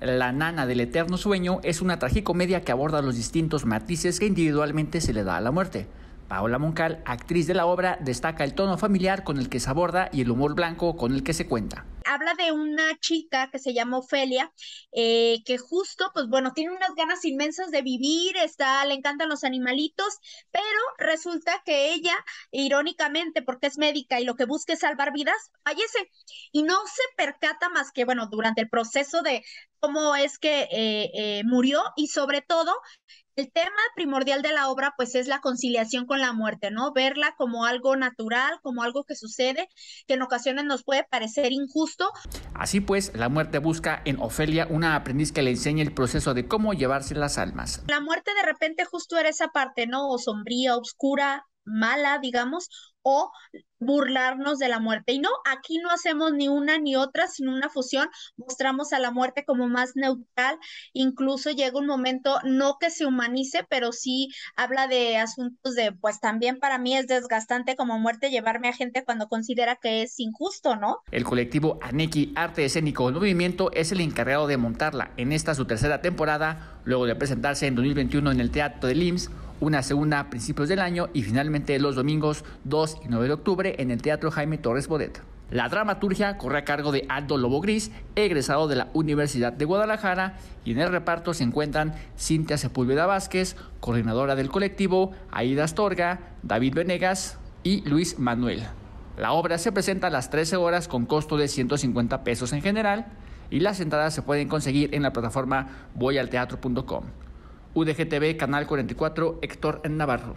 La nana del eterno sueño es una tragicomedia que aborda los distintos matices que individualmente se le da a la muerte. Paola Moncal, actriz de la obra, destaca el tono familiar con el que se aborda y el humor blanco con el que se cuenta habla de una chica que se llama Ofelia, eh, que justo, pues bueno, tiene unas ganas inmensas de vivir, está, le encantan los animalitos, pero resulta que ella, irónicamente, porque es médica y lo que busca es salvar vidas, fallece y no se percata más que, bueno, durante el proceso de cómo es que eh, eh, murió y sobre todo el tema primordial de la obra, pues, es la conciliación con la muerte, ¿no? Verla como algo natural, como algo que sucede, que en ocasiones nos puede parecer injusto. Así pues, la muerte busca en Ofelia una aprendiz que le enseñe el proceso de cómo llevarse las almas. La muerte de repente justo era esa parte, ¿no? sombría, oscura, mala, digamos, o burlarnos de la muerte. Y no, aquí no hacemos ni una ni otra, sino una fusión. Mostramos a la muerte como más neutral. Incluso llega un momento, no que se humanice, pero sí habla de asuntos de, pues también para mí es desgastante como muerte llevarme a gente cuando considera que es injusto, ¿no? El colectivo Aneki Arte Escénico del Movimiento es el encargado de montarla en esta su tercera temporada, luego de presentarse en 2021 en el Teatro de IMSS una segunda a principios del año y finalmente los domingos 2 y 9 de octubre en el Teatro Jaime Torres Bodet. La dramaturgia corre a cargo de Aldo Lobo Gris, egresado de la Universidad de Guadalajara, y en el reparto se encuentran Cintia Sepúlveda Vázquez, coordinadora del colectivo, Aida Astorga, David Venegas y Luis Manuel. La obra se presenta a las 13 horas con costo de 150 pesos en general y las entradas se pueden conseguir en la plataforma voyalteatro.com. UDGTV, Canal 44, Héctor Navarro.